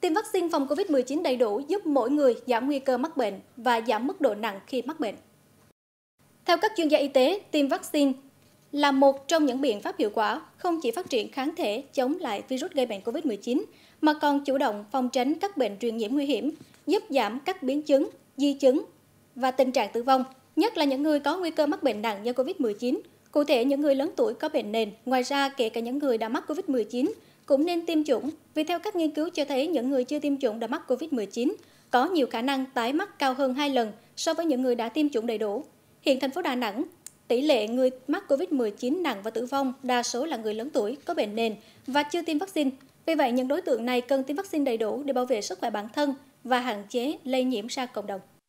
Tiêm vaccine phòng COVID-19 đầy đủ giúp mỗi người giảm nguy cơ mắc bệnh và giảm mức độ nặng khi mắc bệnh. Theo các chuyên gia y tế, tiêm vaccine là một trong những biện pháp hiệu quả không chỉ phát triển kháng thể chống lại virus gây bệnh COVID-19 mà còn chủ động phòng tránh các bệnh truyền nhiễm nguy hiểm, giúp giảm các biến chứng, di chứng và tình trạng tử vong, nhất là những người có nguy cơ mắc bệnh nặng do COVID-19 Cụ thể, những người lớn tuổi có bệnh nền, ngoài ra kể cả những người đã mắc COVID-19, cũng nên tiêm chủng, vì theo các nghiên cứu cho thấy những người chưa tiêm chủng đã mắc COVID-19 có nhiều khả năng tái mắc cao hơn 2 lần so với những người đã tiêm chủng đầy đủ. Hiện thành phố Đà Nẵng, tỷ lệ người mắc COVID-19 nặng và tử vong đa số là người lớn tuổi, có bệnh nền và chưa tiêm vaccine. Vì vậy, những đối tượng này cần tiêm vaccine đầy đủ để bảo vệ sức khỏe bản thân và hạn chế lây nhiễm ra cộng đồng.